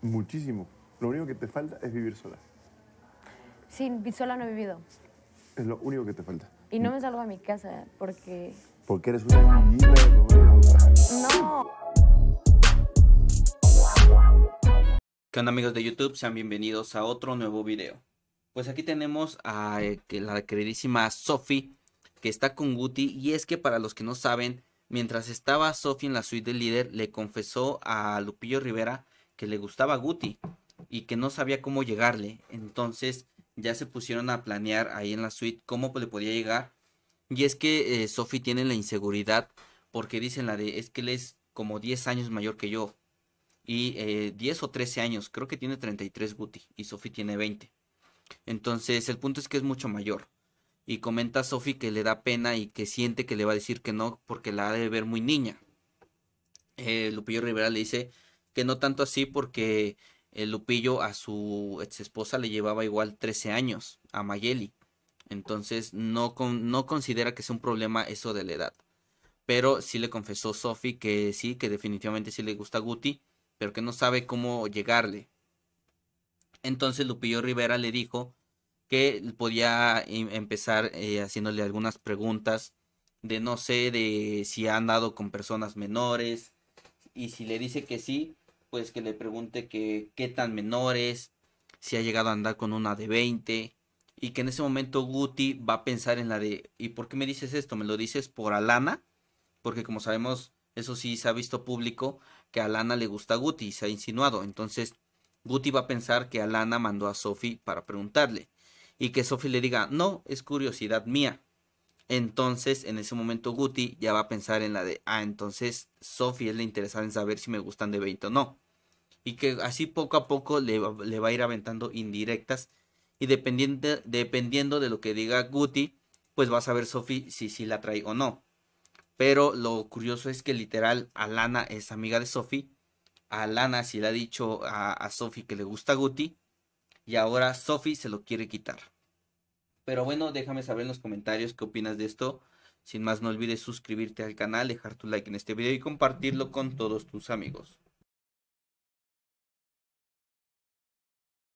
Muchísimo. Lo único que te falta es vivir sola. Sí, sola no he vivido. Es lo único que te falta. Y no me salgo a mi casa porque... Porque eres una niña. No. ¿Qué onda amigos de YouTube? Sean bienvenidos a otro nuevo video. Pues aquí tenemos a eh, la queridísima Sophie que está con Guti y es que para los que no saben, mientras estaba Sophie en la suite del líder le confesó a Lupillo Rivera que le gustaba Guti y que no sabía cómo llegarle. Entonces ya se pusieron a planear ahí en la suite cómo le podía llegar. Y es que eh, Sofi tiene la inseguridad porque dicen la de, es que él es como 10 años mayor que yo. Y 10 eh, o 13 años, creo que tiene 33 Guti y Sofi tiene 20. Entonces el punto es que es mucho mayor. Y comenta Sofi... que le da pena y que siente que le va a decir que no porque la ha de ver muy niña. Eh, Lupillo Rivera le dice que no tanto así porque el Lupillo a su ex esposa le llevaba igual 13 años, a Mayeli. Entonces no, no considera que sea un problema eso de la edad. Pero sí le confesó Sophie que sí, que definitivamente sí le gusta Guti, pero que no sabe cómo llegarle. Entonces Lupillo Rivera le dijo que podía em, empezar eh, haciéndole algunas preguntas de no sé, de si ha andado con personas menores. Y si le dice que sí, pues que le pregunte que qué tan menores, si ha llegado a andar con una de 20 y que en ese momento Guti va a pensar en la de ¿y por qué me dices esto? ¿Me lo dices por Alana? Porque como sabemos, eso sí se ha visto público que a Alana le gusta Guti se ha insinuado. Entonces, Guti va a pensar que Alana mandó a Sophie para preguntarle y que Sophie le diga, "No, es curiosidad mía." Entonces, en ese momento Guti ya va a pensar en la de, ah, entonces Sophie es la interesada en saber si me gustan de 20 o no. Y que así poco a poco le, va a ir aventando indirectas. Y dependiendo, dependiendo de lo que diga Guti, pues va a saber Sophie si, si la trae o no. Pero lo curioso es que literal Alana es amiga de Sophie. Alana sí le ha dicho a, a Sophie que le gusta Guti. Y ahora Sophie se lo quiere quitar. Pero bueno, déjame saber en los comentarios qué opinas de esto. Sin más, no olvides suscribirte al canal, dejar tu like en este video y compartirlo con todos tus amigos.